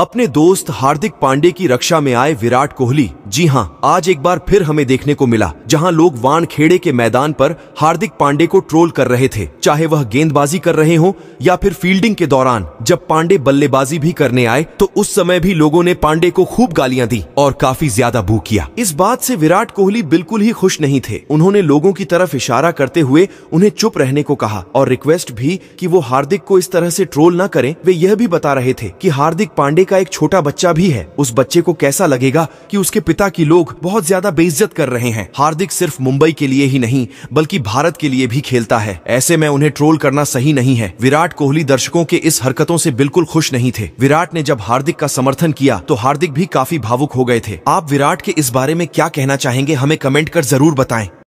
अपने दोस्त हार्दिक पांडे की रक्षा में आए विराट कोहली जी हां आज एक बार फिर हमें देखने को मिला जहां लोग वानखेड़े के मैदान पर हार्दिक पांडे को ट्रोल कर रहे थे चाहे वह गेंदबाजी कर रहे हो या फिर फील्डिंग के दौरान जब पांडे बल्लेबाजी भी करने आए तो उस समय भी लोगों ने पांडे को खूब गालियां दी और काफी ज्यादा भूख किया इस बात से विराट कोहली बिल्कुल ही खुश नहीं थे उन्होंने लोगों की तरफ इशारा करते हुए उन्हें चुप रहने को कहा और रिक्वेस्ट भी की वो हार्दिक को इस तरह से ट्रोल न करे वे यह भी बता रहे थे की हार्दिक पांडे बड़े का एक छोटा बच्चा भी है उस बच्चे को कैसा लगेगा कि उसके पिता की लोग बहुत ज्यादा बेइज्जत कर रहे हैं हार्दिक सिर्फ मुंबई के लिए ही नहीं बल्कि भारत के लिए भी खेलता है ऐसे में उन्हें ट्रोल करना सही नहीं है विराट कोहली दर्शकों के इस हरकतों से बिल्कुल खुश नहीं थे विराट ने जब हार्दिक का समर्थन किया तो हार्दिक भी काफी भावुक हो गए थे आप विराट के इस बारे में क्या कहना चाहेंगे हमें कमेंट कर जरूर बताएं